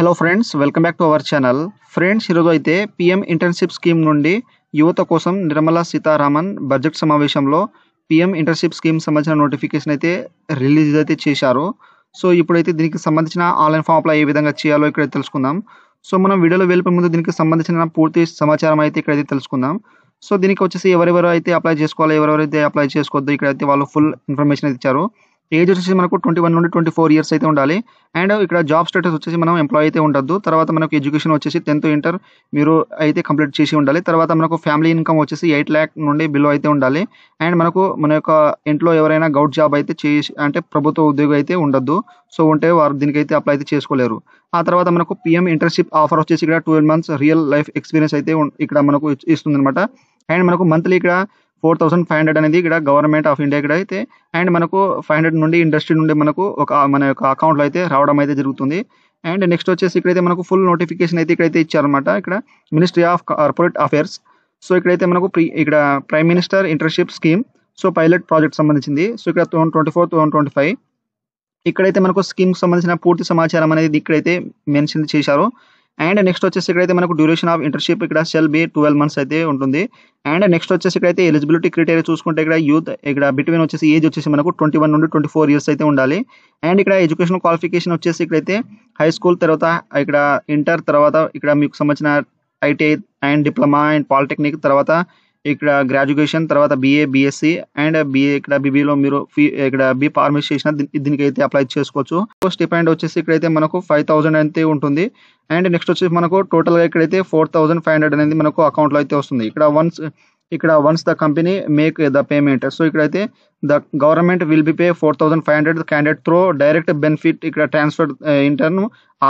hello friends welcome back to our channel friends ఈరోజు అయితే PM internship scheme నుండి యువత కోసం నిర్మలా సీతారామన్ బడ్జెట్ సమావేశంలో పిఎం ఇంటర్న్షిప్ స్కీమ్ సంబంధించిన నోటిఫికేషన్ అయితే రిలీజ్ అయితే చేశారు సో ఇప్పుడైతే దీనికి సంబంధించిన ఆన్లైన్ ఫామ్ అప్లై ఏ విధంగా చేయాలో ఇక్కడ తెలుసుకుందాం సో మనం వీడియోలో వెళ్ళిపోయే ముందు దీనికి సంబంధించిన పూర్తి సమాచారం అయితే ఇక్కడైతే తెలుసుకుందాం సో దీనికి వచ్చేసి ఎవరెవరు అయితే అప్లై చేసుకోవాలి ఎవరెవరైతే అప్లై చేసుకోవద్దు ఇక్కడైతే వాళ్ళు ఫుల్ ఇన్ఫర్మేషన్ అయితే ఇచ్చారు ఏజ్ వచ్చేసి మనకు ట్వంటీ వన్ నుండి ట్వంటీ ఫోర్ ఇయర్స్ అయితే ఉండాలి అండ్ ఇక్కడ జాబ్ స్టేటస్ వచ్చేసి మనం ఎంప్లాయ్ అయితే ఉండద్దు తర్వాత మనకు ఎడ్యుకేషన్ వచ్చేసి టెన్త్ ఇంటర్ మీరు అయితే కంప్లీట్ చేసి ఉండాలి తర్వాత మనకు ఫ్యామిలీ ఇన్కమ్ వచ్చేసి ఎయిట్ ల్యాక్ నుండి బిలో అయితే ఉండాలి అండ్ మనకు మన యొక్క ఇంట్లో ఎవరైనా గౌట్ జాబ్ అయితే చేసి అంటే ప్రభుత్వ ఉద్యోగం అయితే ఉండద్దు సో ఉంటే వారు దీనికైతే అప్లై అయితే చేసుకోలేరు ఆ తర్వాత మనకు పిఎం ఇంటర్న్షిప్ ఆఫర్ వచ్చేసి ఇక్కడ twelve months real life experience అయితే ఇక్కడ మనకు ఇస్తుంది అనమాట అండ్ మనకు మంత్లీ ఇక్కడ ఫోర్ థౌసండ్ ఫైవ్ హండ్రెడ్ అనేది ఇక్కడ గవర్నమెంట్ ఆఫ్ ఇండియా ఇక్కడ అయితే అండ్ మనకు ఫైవ్ హండ్రెడ్ నుండి ఇండస్ట్రీ నుండి మనకు ఒక మన యొక్క అకౌంట్లో అయితే రావడం అయితే జరుగుతుంది అండ్ నెక్స్ట్ వచ్చేసి ఇక్కడైతే మనకు ఫుల్ నోటిఫికేషన్ అయితే ఇక్కడైతే ఇచ్చారనమాట ఇక్కడ ministry of corporate affairs so ఇక్కడైతే మనకు ప్రీ ఇక్కడ prime minister internship scheme so pilot project సంబంధించింది సో ఇక్కడ ట్వంటీ ఫోర్ ట్వంటీ ఫైవ్ ఇక్కడైతే మనకు స్కీమ్ సంబంధించిన పూర్తి సమాచారం అనేది ఇక్కడైతే మెన్షన్ చేశారు అండ్ నెక్స్ట్ వచ్చేసి ఇక్కడైతే మనకు డ్యూరేషన్ ఆఫ్ ఇంటర్షిప్ ఇక్కడ సెల్ బి ట్వెల్వ్ మంత్స్ అయితే ఉంటుంది అండ్ నెక్స్ట్ వచ్చేసి ఇక్కడైతే ఎలిజిబిలిటీ క్రైటీరియా చూసుకుంటే ఇక్కడ యూత్ ఇక్కడ బిట్వీన్ వచ్చేసి ఏజ్ వచ్చేసి మనకు ట్వంటీ వన్ నుండి ట్వంటీ ఫోర్ ఇయర్స్ అయితే ఉండాలి అండ్ ఇక్కడ ఎడ్యుకేషన్ క్వాలిఫికేషన్ వచ్చేసి ఇక్కడైతే హై స్కూల్ తర్వాత ఇక్కడ ఇంటర్ తర్వాత ఇక్కడ మీకు సంబంధించిన ITI and diploma and polytechnic తర్వాత ఇక్కడ గ్రాడ్యుయేషన్ తర్వాత బీఏ బీఎస్సీ అండ్ బిఏ ఇక్కడ బీబీలో మీరు ఫీ ఇక్కడ బి ఫార్మసీ చేసిన దీనికి అయితే అప్లై చేసుకోవచ్చు ఫస్ట్ డిపెండ్ వచ్చేసి ఇక్కడైతే మనకు ఫైవ్ థౌసండ్ అయితే ఉంటుంది అండ్ నెక్స్ట్ వచ్చేసి మనకు టోటల్గా ఇక్కడైతే ఫోర్ థౌసండ్ ఫైవ్ హండ్రెడ్ అనేది మనకు అకౌంట్లో అయితే వస్తుంది ఇక్కడ వన్స్ ఇక్కడ once the company make the payment so ఇక్కడైతే the government will be pay four thousand five hundred candidate through direct benefit ఇక్కడ ట్రాన్స్ఫర్ ఇంటర్న్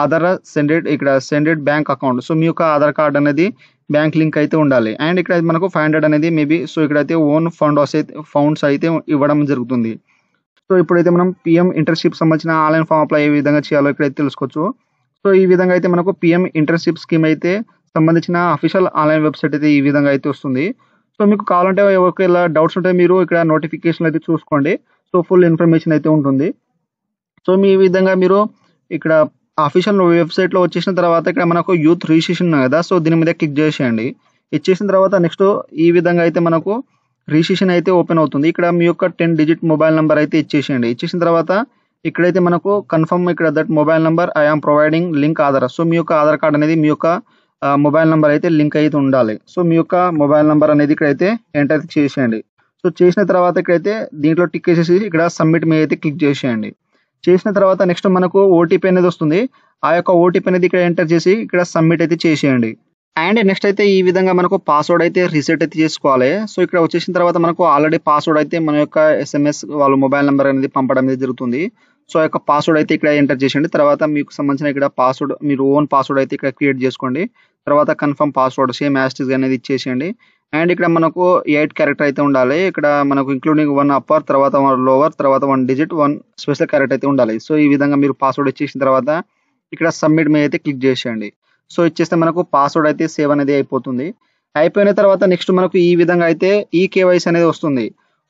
ఆధార్ సెండెడ్ ఇక్కడ సెండెడ్ బ్యాంక్ అకౌంట్ సో మీ యొక్క ఆధార్ కార్డ్ అనేది బ్యాంక్ లింక్ అయితే ఉండాలి and ఇక్కడ మనకు ఫైవ్ హండ్రెడ్ అనేది మేబీ సో ఇక్కడైతే ఓన్ ఫండ్ అయితే ఫౌండ్స్ అయితే ఇవ్వడం జరుగుతుంది సో ఇప్పుడైతే మనం పిఎం ఇంటర్న్షిప్ సంబంధించిన ఆన్లైన్ ఫామ్ అప్లై ఏ విధంగా చేయాలో ఇక్కడైతే తెలుసుకోవచ్చు సో ఈ విధంగా అయితే మనకు పిఎం ఇంటర్న్షిప్ స్కీమ్ అయితే సంబంధించిన అఫీషియల్ ఆన్లైన్ వెబ్సైట్ అయితే ఈ విధంగా అయితే వస్తుంది సో మీకు కావాలంటే ఒకవేళ డౌట్స్ ఉంటే మీరు ఇక్కడ నోటిఫికేషన్ అయితే చూసుకోండి సో ఫుల్ ఇన్ఫర్మేషన్ అయితే ఉంటుంది సో మీ విధంగా మీరు ఇక్కడ అఫీషియల్ వెబ్సైట్లో వచ్చేసిన తర్వాత ఇక్కడ మనకు యూత్ రిజిస్ట్రేషన్ ఉన్నాయి కదా సో దీని మీద క్లిక్ చేసేయండి ఇచ్చేసిన తర్వాత నెక్స్ట్ ఈ విధంగా అయితే మనకు రిజిస్ట్రేషన్ అయితే ఓపెన్ అవుతుంది ఇక్కడ మీ యొక్క టెన్ డిజిట్ మొబైల్ నెంబర్ అయితే ఇచ్చేసేయండి ఇచ్చేసిన తర్వాత ఇక్కడైతే మనకు కన్ఫర్మ్ ఇక్కడ that mobile number I am providing link Aadhaar so మీ యొక్క ఆధార్ కార్డ్ అనేది మీ యొక్క మొబైల్ నెంబర్ అయితే లింక్ అయితే ఉండాలి సో మీ యొక్క మొబైల్ నెంబర్ అనేది ఇక్కడైతే ఎంటర్ చేసేయండి సో చేసిన తర్వాత ఇక్కడైతే దీంట్లో టిక్ చేసేసి ఇక్కడ సబ్మిట్ మీద అయితే క్లిక్ చేసేయండి చేసిన తర్వాత నెక్స్ట్ మనకు ఓటీపీ అనేది వస్తుంది ఆ యొక్క ఓటీపీ అనేది ఇక్కడ ఎంటర్ చేసి ఇక్కడ సబ్మిట్ అయితే చేసేయండి అండ్ నెక్స్ట్ అయితే ఈ విధంగా మనకు పాస్వర్డ్ అయితే రీసెట్ అయితే చేసుకోవాలి సో ఇక్కడ వచ్చేసిన తర్వాత మనకు ఆల్రెడీ పాస్వర్డ్ అయితే మన యొక్క ఎస్ఎంఎస్ వాళ్ళ మొబైల్ నెంబర్ అనేది పంపడం అనేది జరుగుతుంది సో యొక్క పాస్వర్డ్ అయితే ఇక్కడ ఎంటర్ చేసేయండి తర్వాత మీకు సంబంధించిన ఇక్కడ పాస్వర్డ్ మీరు ఓన్ పాస్వర్డ్ అయితే ఇక్కడ క్రియేట్ చేసుకోండి తర్వాత కన్ఫర్మ్ పాస్వర్డ్ సేమ్ యాస్టిస్ అనేది ఇచ్చేసేయండి అండ్ ఇక్కడ మనకు ఎయిట్ క్యారెక్టర్ అయితే ఉండాలి ఇక్కడ మనకు ఇంక్లూడింగ్ వన్ అప్పర్ తర్వాత వన్ లోవర్ తర్వాత one digit one special character అయితే ఉండాలి సో ఈ విధంగా మీరు పాస్వర్డ్ ఇచ్చేసిన తర్వాత ఇక్కడ సబ్మిట్ మీద అయితే క్లిక్ చేసేయండి సో ఇచ్చేస్తే మనకు పాస్వర్డ్ అయితే సేవ్ అనేది అయిపోతుంది అయిపోయిన తర్వాత నెక్స్ట్ మనకు ఈ విధంగా అయితే ఈ కేవైసీ అనేది వస్తుంది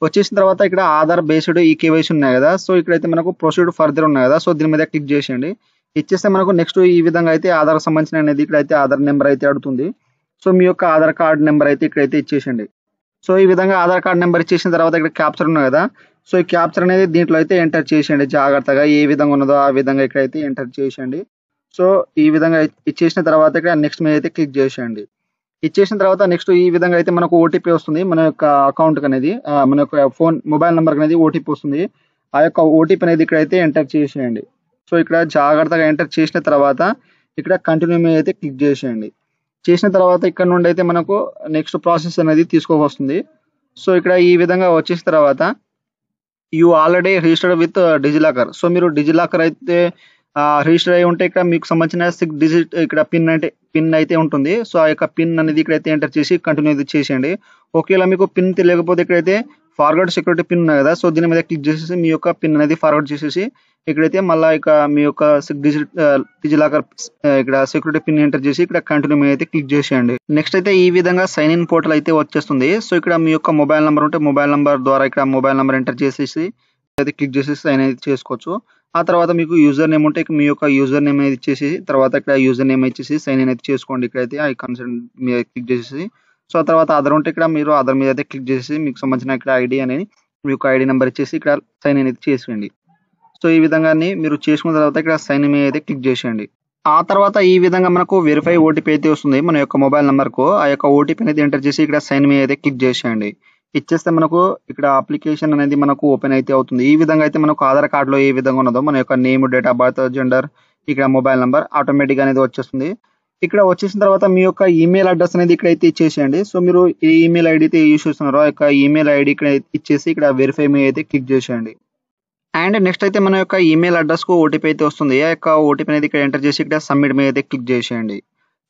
వచ్చేసిన తర్వాత ఇక్కడ ఆధార్ బేస్డ్ ఈ కేవైసీ ఉన్నాయి కదా సో ఇక్కడ అయితే మనకు ప్రొసీడ్ ఫర్దర్ ఉన్నాయి కదా సో దీని మీద క్లిక్ చేసేయండి ఇచ్చేస్తే మనకు నెక్స్ట్ ఈ విధంగా అయితే ఆధార్ సంబంధించిన అనేది అయితే ఆధార్ నెంబర్ అయితే అడుగుతుంది సో మీ యొక్క ఆధార్ కార్డ్ నెంబర్ అయితే ఇక్కడైతే ఇచ్చేసండి సో ఈ విధంగా ఆధార్ కార్డ్ నెంబర్ ఇచ్చేసిన తర్వాత ఇక్కడ క్యాప్చర్ ఉన్నాయి కదా సో ఈ క్యాప్చర్ అనేది దీంట్లో అయితే ఎంటర్ చేసేయండి జాగ్రత్తగా ఏ విధంగా ఉన్నదో ఆ విధంగా ఇక్కడైతే ఎంటర్ చేసేయండి సో ఈ విధంగా ఇచ్చేసిన తర్వాత ఇక్కడ నెక్స్ట్ మీద అయితే క్లిక్ చేసేయండి ఇచ్చేసిన తర్వాత నెక్స్ట్ ఈ విధంగా అయితే మనకు ఓటీపీ వస్తుంది మన యొక్క అకౌంట్కి అనేది మన యొక్క ఫోన్ మొబైల్ నెంబర్కి అనేది ఓటీపీ వస్తుంది ఆ యొక్క ఓటీపీ అనేది ఇక్కడైతే ఎంటర్ చేసేయండి సో ఇక్కడ జాగ్రత్తగా ఎంటర్ చేసిన తర్వాత ఇక్కడ కంటిన్యూ మీద అయితే క్లిక్ చేసేయండి చేసిన తర్వాత ఇక్కడ నుండి అయితే మనకు నెక్స్ట్ ప్రాసెస్ అనేది తీసుకోవస్తుంది సో ఇక్కడ ఈ విధంగా వచ్చేసిన తర్వాత you already registered with DigiLocker so మీరు డిజిలాకర్ అయితే రిజిస్టర్ అయి ఉంటే ఇక్కడ మీకు సంబంధించిన సిక్స్ డిజిట్ ఇక్కడ పిన్ అంటే పిన్ అయితే ఉంటుంది సో ఆ యొక్క పిన్ అనేది ఇక్కడైతే ఎంటర్ చేసి కంటిన్యూ చేసేయండి ఒకవేళ మీకు పిన్ తెలియకపోతే ఇక్కడైతే ఫార్వర్డ్ సెక్యూరిటీ పిన్ ఉన్నాయి కదా సో దీని మీద క్లిక్ చేసేసి మీ యొక్క పిన్ అనేది ఫార్వర్డ్ చేసేసి ఇక్కడైతే మళ్ళీ ఇక మీ యొక్క డిజిలాకర్ ఇక్కడ సెక్యూరిటీ పిన్ ఎంటర్ చేసి ఇక్కడ కంటిన్యూ మీద అయితే క్లిక్ చేసేయండి నెక్స్ట్ అయితే ఈ విధంగా సైన్ ఇన్ పోర్టల్ అయితే వచ్చేస్తుంది సో ఇక్కడ మీ యొక్క మొబైల్ నెంబర్ ఉంటే మొబైల్ నెంబర్ ద్వారా ఇక్కడ మొబైల్ నెంబర్ ఎంటర్ చేసేసి అయితే క్లిక్ చేసేసి సైన్ అయితే చేసుకోవచ్చు ఆ తర్వాత మీకు యూజర్ నేమ్ ఉంటే మీ యొక్క యూజర్ నేమ్ అయితే ఇచ్చేసి తర్వాత ఇక్కడ యూజర్ నేమ్ ఇచ్చేసి సైన్ ఇన్ అయితే చేసుకోండి ఇక్కడైతే ఐ కన్సెంట్ మీద క్లిక్ చేసేసి సో తర్వాత అదర్ ఉంటే ఇక్కడ మీరు అదర్ మీద అయితే క్లిక్ చేసి మీకు సంబంధించిన ఇక్కడ ఐడి అనేది మీకు ఐడి నెంబర్ ఇచ్చేసి ఇక్కడ సైన్ అనేది చేసేయండి సో ఈ విధంగానే మీరు చేసుకున్న తర్వాత ఇక్కడ సైన్ మీద అయితే క్లిక్ చేసేయండి ఆ తర్వాత ఈ విధంగా మనకు వెరిఫై ఓటీపీ అయితే వస్తుంది మన యొక్క మొబైల్ నెంబర్కు ఆ యొక్క ఓటీపీ అనేది ఎంటర్ చేసి ఇక్కడ సైన్ మీద అయితే క్లిక్ చేసేయండి ఇచ్చేస్తే మనకు ఇక్కడ అప్లికేషన్ అనేది మనకు ఓపెన్ అయితే అవుతుంది ఈ విధంగా అయితే మనకు ఆధార్ కార్డులో ఏ విధంగా ఉన్నదో మన యొక్క name date of birth gender ఇక్కడ మొబైల్ నెంబర్ ఆటోమేటిక్గా అనేది వచ్చేస్తుంది ఇక్కడ వచ్చేసిన తర్వాత మీ యొక్క ఈమెయిల్ అడ్రస్ అనేది ఇక్కడ అయితే ఇచ్చేసేయండి సో మీరు ఏ ఇమెయిల్ ఐడి అయితే యూజ్ చేస్తున్నారో ఆ యొక్క ఈమెయిల్ ఐడి ఇక్కడ ఇచ్చేసి ఇక్కడ వెరిఫై మీ అయితే క్లిక్ చేసేయండి అండ్ నెక్స్ట్ అయితే మన యొక్క ఈమెయిల్ అడ్రస్కు ఓటీపీ అయితే వస్తుంది ఆ యొక్క ఓటీపీ అనేది ఇక్కడ ఎంటర్ చేసి ఇక్కడ సబ్మిట్ మీద అయితే క్లిక్ చేసేయండి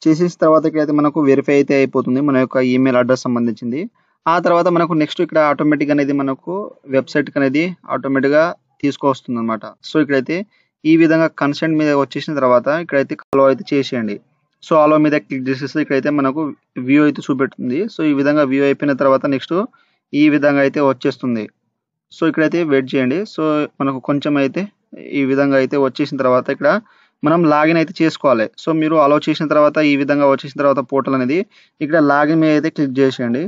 చేసిన తర్వాత ఇక్కడ అయితే మనకు వెరిఫై అయితే అయిపోతుంది మన యొక్క ఈమెయిల్ అడ్రస్ సంబంధించింది ఆ తర్వాత మనకు నెక్స్ట్ ఇక్కడ ఆటోమేటిక్ అనేది మనకు వెబ్సైట్ అనేది ఆటోమేటిక్గా తీసుకొస్తుంది అనమాట సో ఇక్కడైతే ఈ విధంగా కన్సెంట్ మీద వచ్చేసిన తర్వాత ఇక్కడైతే కలవ అయితే చేసేయండి సో ఆలో మీద క్లిక్ చేసేస్తే ఇక్కడైతే మనకు వ్యూ అయితే చూపెడుతుంది సో ఈ విధంగా వ్యూ అయిపోయిన తర్వాత నెక్స్ట్ ఈ విధంగా అయితే వచ్చేస్తుంది సో ఇక్కడైతే వెయిట్ చేయండి సో మనకు కొంచెం అయితే ఈ విధంగా అయితే వచ్చేసిన తర్వాత ఇక్కడ మనం లాగిన్ అయితే చేసుకోవాలి సో మీరు అలో చేసిన తర్వాత ఈ విధంగా వచ్చేసిన తర్వాత పోర్టల్ అనేది ఇక్కడ లాగిన్ మీద అయితే క్లిక్ చేసేయండి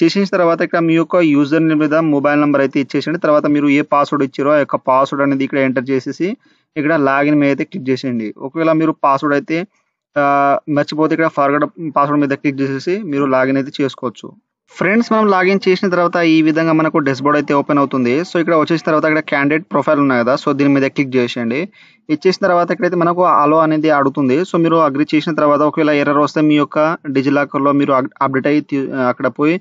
చేసిన తర్వాత ఇక్కడ మీ యొక్క యూజర్ మీద మొబైల్ నెంబర్ అయితే ఇచ్చేసేయండి తర్వాత మీరు ఏ పాస్వర్డ్ ఇచ్చారో ఆ యొక్క పాస్వర్డ్ అనేది ఇక్కడ ఎంటర్ చేసేసి ఇక్కడ లాగిన్ మీద అయితే క్లిక్ చేసేయండి ఒకవేళ మీరు పాస్వర్డ్ అయితే మర్చిపోతే ఇక్కడ ఫార్గడ్ పాస్వర్డ్ మీద క్లిక్ చేసేసి మీరు లాగిన్ అయితే చేసుకోవచ్చు ఫ్రెండ్స్ మనం లాగిన్ చేసిన తర్వాత ఈ విధంగా మనకు బోర్డ్ అయితే ఓపెన్ అవుతుంది సో ఇక్కడ వచ్చేసిన తర్వాత ఇక్కడ క్యాండిడేట్ ప్రొఫైల్ ఉన్నాయి కదా సో దీని మీద క్లిక్ చేసేయండి ఇచ్చేసిన తర్వాత ఇక్కడైతే మనకు అలో అనేది అడుగుతుంది సో మీరు అగ్రి చేసిన తర్వాత ఒకవేళ ఎర్రర్ వస్తే మీ యొక్క డిజిలాకర్లో మీరు అప్డేట్ అయ్యి అక్కడ పోయి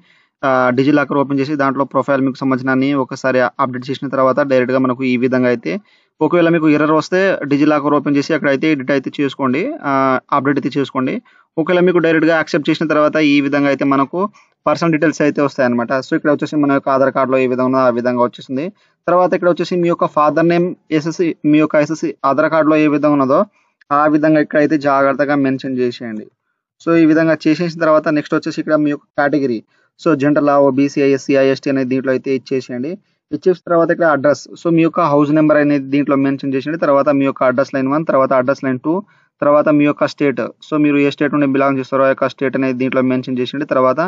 డిజిలాకర్ ఓపెన్ చేసి దాంట్లో ప్రొఫైల్ మీకు సంబంధించిన ఒకసారి అప్డేట్ చేసిన తర్వాత డైరెక్ట్గా మనకు ఈ విధంగా అయితే ఒకవేళ మీకు ఎర్రర్ వస్తే డిజిలాకర్ ఓపెన్ చేసి అక్కడ అయితే ఎడిట్ అయితే చేసుకోండి అప్డేట్ అయితే చేసుకోండి ఒకవేళ మీకు డైరెక్ట్గా యాక్సెప్ట్ చేసిన తర్వాత ఈ విధంగా అయితే మనకు పర్సనల్ డీటెయిల్స్ అయితే వస్తాయి అనమాట సో ఇక్కడ వచ్చేసి మన యొక్క ఆధార్ కార్డులో ఏ విధంగా ఆ విధంగా వచ్చేసింది తర్వాత ఇక్కడ వచ్చేసి మీ యొక్క ఫాదర్ నేమ్ ఎస్ఎస్సి మీ యొక్క ఎస్ఎస్సి ఆధార్ కార్డులో ఏ విధంగా ఉన్నదో ఆ విధంగా ఇక్కడ అయితే జాగ్రత్తగా మెన్షన్ చేసేయండి సో ఈ విధంగా చేసేసిన తర్వాత నెక్స్ట్ వచ్చేసి ఇక్కడ మీ యొక్క category so general OBC SC ST అనేది దీంట్లో అయితే ఇచ్చేసేయండి ఇచ్చేసిన తర్వాత ఇక్కడ అడ్రస్ సో మీ యొక్క హౌస్ నెంబర్ అనేది దీంట్లో మెన్షన్ చేసింది తర్వాత మీ యొక్క అడ్రస్ లైన్ వన్ తర్వాత అడ్రస్ లైన్ టూ తర్వాత మీ యొక్క స్టేట్ సో మీరు ఏ స్టేట్ నుండి బిలాంగ్ చేస్తారో యొక్క స్టేట్ అనేది దీంట్లో మెన్షన్ చేసిండి తర్వాత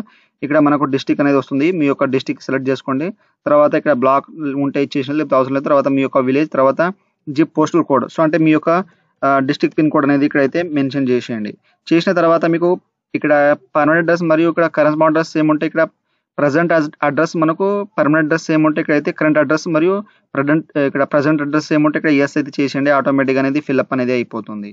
ఇక్కడ మనకు డిస్టిక్ అనేది వస్తుంది మీ యొక్క డిస్టిక్ సెలెక్ట్ చేసుకోండి తర్వాత ఇక్కడ బ్లాక్ ఉంటే ఇచ్చేసిన అవసరం లేదు తర్వాత మీ యొక్క విలేజ్ తర్వాత జిప్ పోస్టల్ కోడ్ సో అంటే మీ యొక్క డిస్టిక్ పిన్ కోడ్ అనేది ఇక్కడ అయితే మెన్షన్ చేసేయండి చేసిన తర్వాత మీకు ఇక్కడ పర్మనెంట్ అడ్రస్ మరియు ఇక్కడ బాండ్ అడ్రస్ ఏముంటే ఇక్కడ ప్రజెంట్ అడ్రస్ మనకు పర్మనెంట్ అడ్రస్ ఏముంటే అయితే కరెంట్ అడ్రస్ మరియు ప్రజెంట్ eh, ఇక్కడ ప్రజెంట్ అడ్రస్ ఏముంటే ఇక్కడ ఎస్ అయితే చేసేయండి ఆటోమేటిక్గా అనేది ఫిల్అప్ అనేది అయిపోతుంది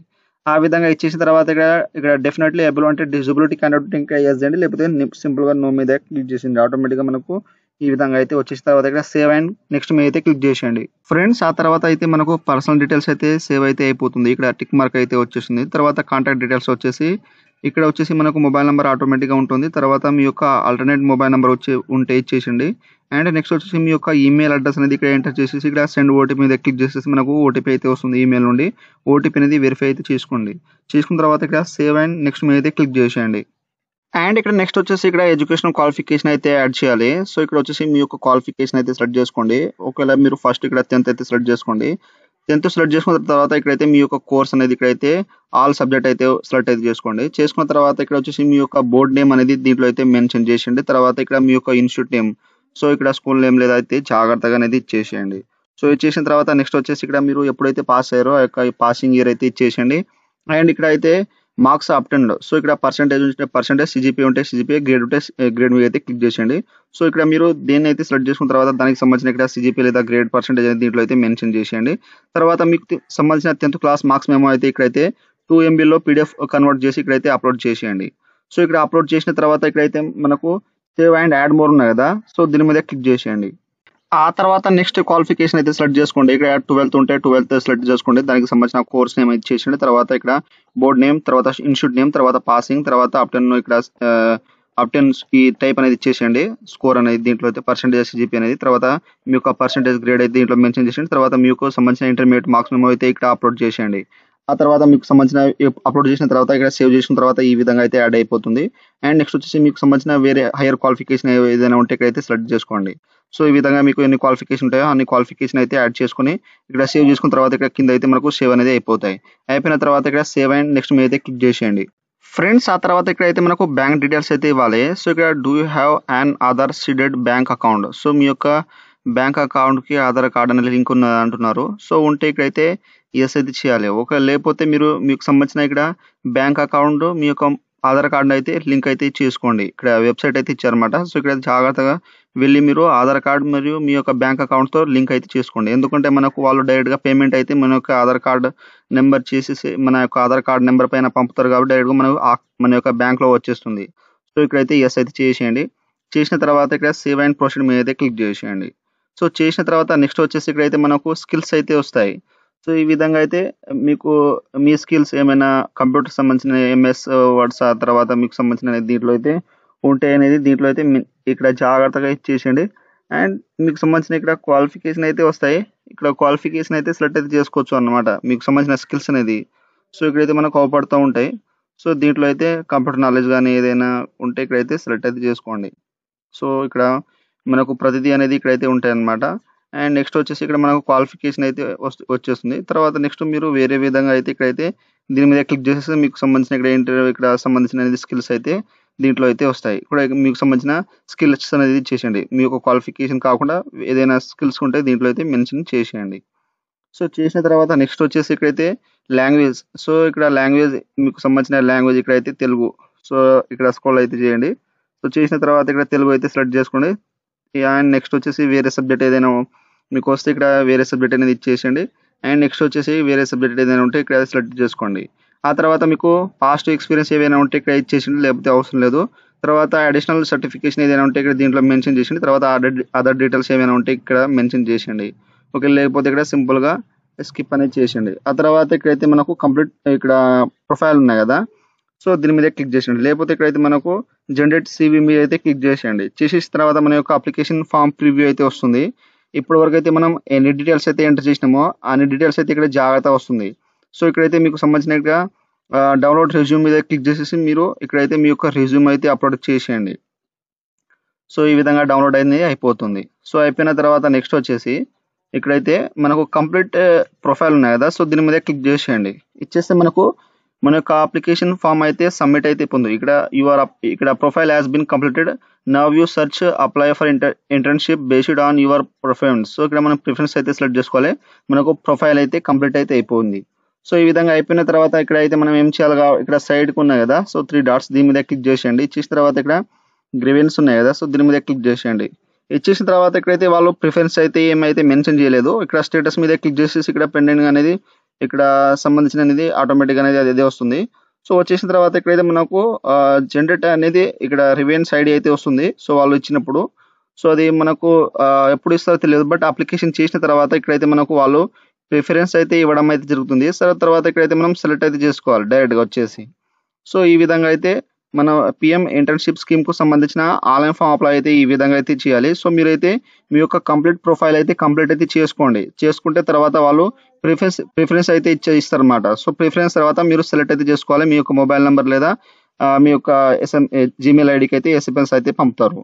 ఆ విధంగా ఇచ్చేసిన తర్వాత ఇక్కడ ఇక్కడ డెఫినెట్లీ ఎబుల్ అంటే డిజిబిలిటీ కనెక్ట్ ఇంకా ఎస్ చేయండి లేకపోతే సింపుల్గా నో మీద క్లిక్ చేసింది ఆటోమేటిక్గా మనకు ఈ విధంగా అయితే వచ్చేసిన తర్వాత ఇక్కడ సేవ్ అండ్ నెక్స్ట్ మీద అయితే క్లిక్ చేసేయండి ఫ్రెండ్స్ ఆ తర్వాత అయితే మనకు పర్సనల్ డీటెయిల్స్ అయితే సేవ్ అయితే అయిపోతుంది ఇక్కడ టిక్ మార్క్ అయితే వచ్చేసింది తర్వాత కాంటాక్ట్ డీటెయిల్స్ వచ్చేసి ఇక్కడ వచ్చేసి మనకు మొబైల్ నెంబర్ ఆటోమేటిక్గా ఉంటుంది తర్వాత మీ యొక్క ఆల్టర్నేట్ మొబైల్ నెంబర్ వచ్చి ఉంటే ఇచ్చేసండి అండ్ నెక్స్ట్ వచ్చేసి మీ యొక్క ఈమెయిల్ అడ్రస్ అనేది ఇక్కడ ఎంటర్ చేసేసి ఇక్కడ సెండ్ ఓటీపీ మీద క్లిక్ చేసేసి మనకు ఓటీపీ అయితే వస్తుంది ఈమెయిల్ నుండి ఓటీపీ అనేది వెరిఫై అయితే చేసుకోండి చేసుకున్న తర్వాత ఇక్కడ సేవ్ అండ్ నెక్స్ట్ మీద అయితే క్లిక్ చేసేయండి అండ్ ఇక్కడ నెక్స్ట్ వచ్చేసి ఇక్కడ ఎడ్యుకేషన్ క్వాలిఫికేషన్ అయితే యాడ్ చేయాలి సో ఇక్కడ వచ్చేసి మీ యొక్క క్వాలిఫికేషన్ అయితే సెలెక్ట్ చేసుకోండి ఒకవేళ మీరు ఫస్ట్ ఇక్కడ టెన్త్ అయితే సెలెక్ట్ చేసుకోండి టెన్త్ సెలెక్ట్ చేసుకున్న తర్వాత ఇక్కడైతే మీ యొక్క కోర్స్ అనేది ఇక్కడైతే ఆల్ సబ్జెక్ట్ అయితే సెలెక్ట్ అయితే చేసుకోండి చేసుకున్న తర్వాత ఇక్కడ వచ్చేసి మీ యొక్క బోర్డ్ నేమ్ అనేది దీంట్లో అయితే మెన్షన్ చేసేయండి తర్వాత ఇక్కడ మీ యొక్క ఇన్స్టిట్యూట్ నేమ్ సో ఇక్కడ స్కూల్ నేమ్ లేదా అయితే జాగ్రత్తగా అనేది చేసేయండి సో ఇది చేసిన తర్వాత నెక్స్ట్ వచ్చేసి ఇక్కడ మీరు ఎప్పుడైతే పాస్ అయ్యారో ఆ పాసింగ్ ఇయర్ అయితే ఇచ్చేసేయండి అండ్ ఇక్కడ అయితే మార్క్స్ ఆప్టెండ్ సో ఇక్కడ పర్సెంటేజ్ ఉంటే పర్సెంటేజ్ సిజిపి ఉంటే సిజిపి గ్రేడ్ ఉంటే గ్రేడ్ eh, మీద అయితే క్లిక్ చేసేయండి సో ఇక్కడ మీరు దేన్ని అయితే సెలెక్ట్ చేసుకున్న తర్వాత దానికి సంబంధించిన ఇక్కడ సిజిపి లేదా గ్రేడ్ పర్సెంటేజ్ అనేది దీంట్లో అయితే మెన్షన్ చేసేయండి తర్వాత మీకు సంబంధించిన టెన్త్ క్లాస్ మార్క్స్ మేము అయితే ఇక్కడైతే టూ ఎంబీలో పీడిఎఫ్ కన్వర్ట్ చేసి ఇక్కడైతే అప్లోడ్ చేసేయండి సో ఇక్కడ అప్లోడ్ చేసిన తర్వాత ఇక్కడైతే మనకు సేవ్ అండ్ యాడ్ మోర్ ఉన్నాయి కదా సో దీని మీద క్లిక్ చేసేయండి ఆ తర్వాత నెక్స్ట్ క్వాలిఫికేషన్ అయితే సెలెక్ట్ చేసుకోండి ఇక్కడ ట్వెల్త్ ఉంటే ట్వెల్త్ సెలెక్ట్ చేసుకోండి దానికి సంబంధించిన కోర్స్ నేమ్ అయితే చేసుకోండి తర్వాత ఇక్కడ బోర్డ్ నేమ్ తర్వాత ఇన్స్టిట్యూట్ నేమ్ తర్వాత పాసింగ్ తర్వాత అప్టెన్ ఇక్కడ అప్టెన్స్ కి టైప్ అనేది ఇచ్చేసేయండి స్కోర్ అనేది దీంట్లో అయితే పర్సెంటేజ్ జీపీ అనేది తర్వాత మీకు పర్సెంటేజ్ గ్రేడ్ అయితే దీంట్లో మెన్షన్ చేసేయండి తర్వాత మీకు సంబంధించిన ఇంటర్మీడియట్ మార్క్స్ మేము అయితే ఇక్కడ అప్లోడ్ చేసేయండి ఆ తర్వాత మీకు సంబంధించిన అప్లోడ్ చేసిన తర్వాత ఇక్కడ సేవ్ చేసిన తర్వాత ఈ విధంగా అయితే యాడ్ అయిపోతుంది అండ్ నెక్స్ట్ వచ్చేసి మీకు సంబంధించిన వేరే హైయర్ క్వాలిఫికేషన్ ఏదైనా ఉంటే ఇక్కడ అయితే సెలెక్ట్ చేసుకోండి సో ఈ విధంగా మీకు ఎన్ని క్వాలిఫికేషన్ ఉంటాయో అన్ని క్వాలిఫికేషన్ అయితే యాడ్ చేసుకుని ఇక్కడ సేవ్ చేసుకున్న తర్వాత ఇక్కడ కింద అయితే మనకు సేవ్ అనేది అయిపోతాయి అయిపోయిన తర్వాత ఇక్కడ సేవ్ అండ్ నెక్స్ట్ మీ అయితే క్లిక్ చేసేయండి ఫ్రెండ్స్ ఆ తర్వాత ఇక్కడ అయితే మనకు బ్యాంక్ డీటెయిల్స్ అయితే ఇవ్వాలి సో ఇక్కడ do you have an Aadhaar seeded bank account so మీ యొక్క బ్యాంక్ అకౌంట్కి ఆధార్ కార్డ్ అనేది లింక్ ఉన్నది అంటున్నారు సో ఉంటే ఇక్కడైతే ఎస్ అయితే చేయాలి ఒక లేకపోతే మీరు మీకు సంబంధించిన ఇక్కడ బ్యాంక్ అకౌంట్ మీ యొక్క ఆధార్ కార్డు అయితే లింక్ అయితే చేసుకోండి ఇక్కడ వెబ్సైట్ అయితే ఇచ్చారన్నమాట సో ఇక్కడ జాగ్రత్తగా వెళ్ళి మీరు ఆధార్ కార్డు మరియు మీ యొక్క బ్యాంక్ అకౌంట్తో లింక్ అయితే చేసుకోండి ఎందుకంటే మనకు వాళ్ళు డైరెక్ట్గా పేమెంట్ అయితే మన యొక్క ఆధార్ కార్డు నెంబర్ చేసేసి మన యొక్క ఆధార్ కార్డు నెంబర్ పైన పంపుతారు కాబట్టి డైరెక్ట్గా మనకు మన యొక్క బ్యాంక్లో వచ్చేస్తుంది సో ఇక్కడైతే ఎస్ అయితే చేసేయండి చేసిన తర్వాత ఇక్కడ సేవ్ అండ్ ప్రొసీడ్ మీద అయితే క్లిక్ చేసేయండి సో చేసిన తర్వాత నెక్స్ట్ వచ్చేసి ఇక్కడైతే మనకు స్కిల్స్ అయితే వస్తాయి సో ఈ విధంగా అయితే మీకు మీ స్కిల్స్ ఏమైనా కంప్యూటర్ సంబంధించిన ఎంఎస్ వర్డ్స్ ఆ తర్వాత మీకు సంబంధించిన దీంట్లో అయితే ఉంటాయి అనేది దీంట్లో అయితే ఇక్కడ జాగ్రత్తగా చేసేయండి అండ్ మీకు సంబంధించిన ఇక్కడ క్వాలిఫికేషన్ అయితే వస్తాయి ఇక్కడ క్వాలిఫికేషన్ అయితే సెలెక్ట్ అయితే చేసుకోవచ్చు అనమాట మీకు సంబంధించిన స్కిల్స్ అనేది సో ఇక్కడైతే మనకు అవపడుతూ ఉంటాయి సో దీంట్లో అయితే కంప్యూటర్ నాలెడ్జ్ కానీ ఏదైనా ఉంటే ఇక్కడైతే సెలెక్ట్ అయితే చేసుకోండి సో ఇక్కడ మనకు ప్రతిదీ అనేది ఇక్కడైతే ఉంటాయి అనమాట అండ్ నెక్స్ట్ వచ్చేసి ఇక్కడ మనకు క్వాలిఫికేషన్ అయితే వచ్చేస్తుంది తర్వాత నెక్స్ట్ మీరు వేరే విధంగా అయితే ఇక్కడైతే దీని మీద క్లిక్ చేసేసి మీకు సంబంధించిన ఇక్కడ ఇంటర్వ్యూ ఇక్కడ సంబంధించిన స్కిల్స్ అయితే దీంట్లో అయితే వస్తాయి ఇక్కడ మీకు సంబంధించిన స్కిల్స్ అనేది చేసేయండి మీ యొక్క క్వాలిఫికేషన్ కాకుండా ఏదైనా స్కిల్స్ ఉంటే దీంట్లో అయితే మెన్షన్ చేసేయండి సో చేసిన తర్వాత నెక్స్ట్ వచ్చేసి ఇక్కడైతే లాంగ్వేజ్ సో ఇక్కడ లాంగ్వేజ్ మీకు సంబంధించిన లాంగ్వేజ్ ఇక్కడైతే తెలుగు సో ఇక్కడ స్కోల్ అయితే చేయండి సో చేసిన తర్వాత ఇక్కడ తెలుగు అయితే సెలెక్ట్ చేసుకోండి అండ్ నెక్స్ట్ వచ్చేసి వేరే సబ్జెక్ట్ ఏదైనా మీకు వస్తే ఇక్కడ వేరే సబ్జెక్ట్ అనేది ఇచ్చేసండి అండ్ నెక్స్ట్ వచ్చేసి వేరే సబ్జెక్ట్ ఏదైనా ఉంటే ఇక్కడ సెలెక్ట్ చేసుకోండి ఆ తర్వాత మీకు పాస్ట్ ఎక్స్పీరియన్స్ ఏవైనా ఉంటే ఇక్కడ ఇచ్చేసండి లేకపోతే అవసరం లేదు తర్వాత అడిషనల్ సర్టిఫికేషన్ ఏదైనా ఉంటే ఇక్కడ దీంట్లో మెన్షన్ చేసి తర్వాత అదర్ డీటెయిల్స్ ఏమైనా ఉంటే ఇక్కడ మెన్షన్ చేసేయండి ఓకే లేకపోతే ఇక్కడ సింపుల్గా స్కిప్ అనేది చేసేయండి ఆ తర్వాత ఇక్కడైతే మనకు కంప్లీట్ ఇక్కడ ప్రొఫైల్ ఉన్నాయి కదా సో దీని మీద క్లిక్ చేసేయండి లేకపోతే ఇక్కడైతే మనకు జనరేట్ సివి మీద అయితే క్లిక్ చేసేయండి చేసేసిన తర్వాత మన యొక్క అప్లికేషన్ ఫామ్ ప్రివ్యూ అయితే వస్తుంది ఇప్పటి వరకు అయితే మనం ఎన్ని డీటెయిల్స్ అయితే ఎంటర్ చేసినామో అన్ని డీటెయిల్స్ అయితే ఇక్కడ జాగ్రత్త వస్తుంది సో ఇక్కడైతే మీకు సంబంధించినట్టుగా డౌన్లోడ్ రెజ్యూమ్ మీద క్లిక్ చేసేసి మీరు ఇక్కడైతే మీ యొక్క రెజ్యూమ్ అయితే అప్లోడ్ చేసేయండి సో ఈ విధంగా డౌన్లోడ్ అయింది అయిపోతుంది సో అయిపోయిన తర్వాత నెక్స్ట్ వచ్చేసి ఇక్కడైతే మనకు కంప్లీట్ ప్రొఫైల్ ఉన్నాయి కదా సో దీని మీద క్లిక్ చేసేయండి ఇచ్చేస్తే మనకు మన యొక్క అప్లికేషన్ ఫామ్ అయితే సబ్మిట్ అయితే పొందు ఇక్కడ యువర్ ఇక్కడ profile has been completed now you search apply for internship based on your preference so ఇక్కడ మనం ప్రిఫరెన్స్ అయితే సెలెక్ట్ చేసుకోవాలి మనకు ప్రొఫైల్ అయితే కంప్లీట్ అయితే అయిపోయింది సో ఈ విధంగా అయిపోయిన తర్వాత ఇక్కడ అయితే మనం ఏం చేయాలి ఇక్కడ సైడ్కి ఉన్నాయి కదా సో త్రీ డాట్స్ దీని మీద క్లిక్ చేసేయండి ఇచ్చిన తర్వాత ఇక్కడ గ్రివెన్స్ ఉన్నాయి కదా సో దీని మీద క్లిక్ చేసేయండి ఇచ్చేసిన తర్వాత ఇక్కడైతే వాళ్ళు ప్రిఫరెన్స్ అయితే ఏమైతే మెన్షన్ చేయలేదు ఇక్కడ స్టేటస్ మీద క్లిక్ చేసేసి ఇక్కడ పెండింగ్ అనేది ఇక్కడ సంబంధించిన అనేది ఆటోమేటిక్ అనేది అదే వస్తుంది సో వచ్చేసిన తర్వాత ఇక్కడైతే మనకు జనరేటర్ అనేది ఇక్కడ రివెన్స్ ఐడి అయితే వస్తుంది సో వాళ్ళు ఇచ్చినప్పుడు సో అది మనకు ఎప్పుడు ఇస్తారో తెలియదు బట్ అప్లికేషన్ చేసిన తర్వాత ఇక్కడైతే మనకు వాళ్ళు ప్రిఫరెన్స్ అయితే ఇవ్వడం అయితే జరుగుతుంది తర్వాత ఇక్కడైతే మనం సెలెక్ట్ అయితే చేసుకోవాలి డైరెక్ట్గా వచ్చేసి సో ఈ విధంగా అయితే మన పిఎం ఇంటర్న్షిప్ స్కీమ్కు సంబంధించిన ఆన్లైన్ ఫామ్ అప్లై అయితే ఈ విధంగా అయితే చేయాలి సో మీరైతే మీ యొక్క కంప్లీట్ ప్రొఫైల్ అయితే కంప్లీట్ అయితే చేసుకోండి చేసుకుంటే తర్వాత వాళ్ళు ప్రిఫరెన్స్ ప్రిఫరెన్స్ అయితే ఇచ్చే ఇస్తారనమాట సో ప్రిఫరెన్స్ తర్వాత మీరు సెలెక్ట్ అయితే చేసుకోవాలి మీ యొక్క మొబైల్ నెంబర్ లేదా మీ యొక్క ఎస్ఎం జీమెయిల్ ఐడికి అయితే ఎస్ఎంఎస్ అయితే పంపుతారు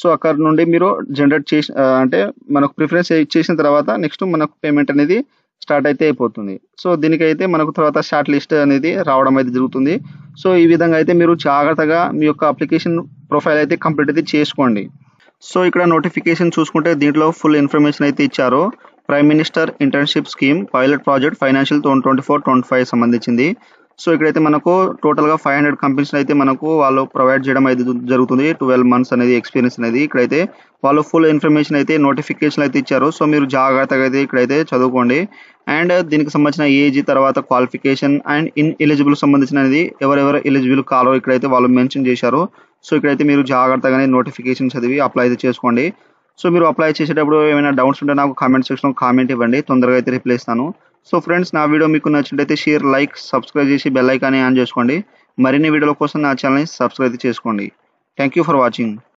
సో అక్కడ నుండి మీరు జనరేట్ చేసి అంటే మనకు ప్రిఫరెన్స్ చేసిన తర్వాత నెక్స్ట్ మనకు పేమెంట్ అనేది స్టార్ట్ అయితే అయిపోతుంది సో దీనికైతే మనకు తర్వాత షార్ట్ లిస్ట్ అనేది రావడం అయితే జరుగుతుంది సో ఈ విధంగా అయితే మీరు జాగ్రత్తగా మీ యొక్క అప్లికేషన్ ప్రొఫైల్ అయితే కంప్లీట్ అయితే చేసుకోండి సో ఇక్కడ నోటిఫికేషన్ చూసుకుంటే దీంట్లో ఫుల్ ఇన్ఫర్మేషన్ అయితే ఇచ్చారు prime minister internship scheme pilot project financial twenty twenty four twenty five సంబంధించింది సో ఇక్కడైతే మనకు టోటల్గా ఫైవ్ హండ్రెడ్ కంపెనీస్ అయితే మనకు వాళ్ళు ప్రొవైడ్ చేయడం అయితే జరుగుతుంది ట్వెల్వ్ మంత్స్ అనేది ఎక్స్పీరియన్స్ అనేది ఇక్కడైతే వాళ్ళు ఫుల్ ఇన్ఫర్మేషన్ అయితే నోటిఫికేషన్ అయితే ఇచ్చారు సో మీరు జాగ్రత్తగా అయితే ఇక్కడైతే చదువుకోండి అండ్ దీనికి సంబంధించిన ఏజ్ తర్వాత క్వాలిఫికేషన్ అండ్ ఇన్ ఎలిజిబుల్ సంబంధించినది ఎవరెవరు ఎలిజిబుల్ కాలో ఇక్కడైతే వాళ్ళు మెన్షన్ చేశారు సో ఇక్కడైతే మీరు జాగ్రత్తగానే నోటిఫికేషన్ చదివి అప్లై అయితే చేసుకోండి సో మీరు అప్లై చేసేటప్పుడు ఏమైనా డౌట్స్ ఉంటే నాకు కామెంట్ సెక్షన్ కామెంట్ ఇవ్వండి తొందరగా అయితే రిప్లై ఇస్తాను సో ఫ్రెండ్స్ నా వీడియో మీకు నచ్చినట్లయితే షేర్ లైక్ సబ్స్క్రైబ్ చేసి బెల్ ఐకాన్ని ఆన్ చేసుకోండి మరిన్ని వీడియోల కోసం నా ఛానల్ని సబ్స్క్రైబ్ చేసుకోండి థ్యాంక్ యూ ఫర్ వాచింగ్